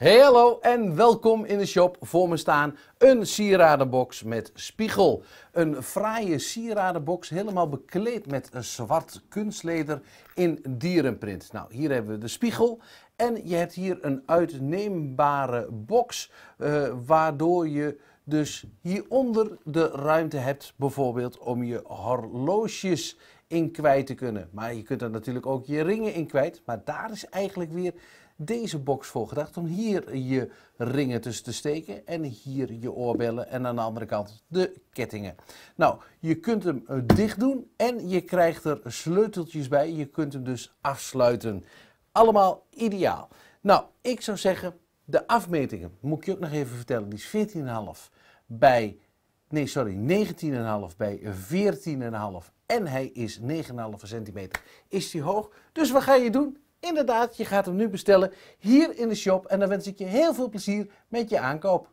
Hey hallo en welkom in de shop. Voor me staan een sieradenbox met spiegel. Een fraaie sieradenbox, helemaal bekleed met een zwart kunstleder in dierenprint. Nou, hier hebben we de spiegel. En je hebt hier een uitneembare box, eh, waardoor je dus hieronder de ruimte hebt bijvoorbeeld om je horloges in kwijt te kunnen. Maar je kunt er natuurlijk ook je ringen in kwijt. Maar daar is eigenlijk weer deze box voor gedacht om hier je ringen tussen te steken en hier je oorbellen en aan de andere kant de kettingen. Nou, je kunt hem eh, dicht doen en je krijgt er sleuteltjes bij. Je kunt hem dus afsluiten. Allemaal ideaal. Nou, ik zou zeggen, de afmetingen, moet ik je ook nog even vertellen, die is 14,5 bij, nee sorry, 19,5 bij 14,5 en hij is 9,5 centimeter. Is die hoog? Dus wat ga je doen? Inderdaad, je gaat hem nu bestellen hier in de shop en dan wens ik je heel veel plezier met je aankoop.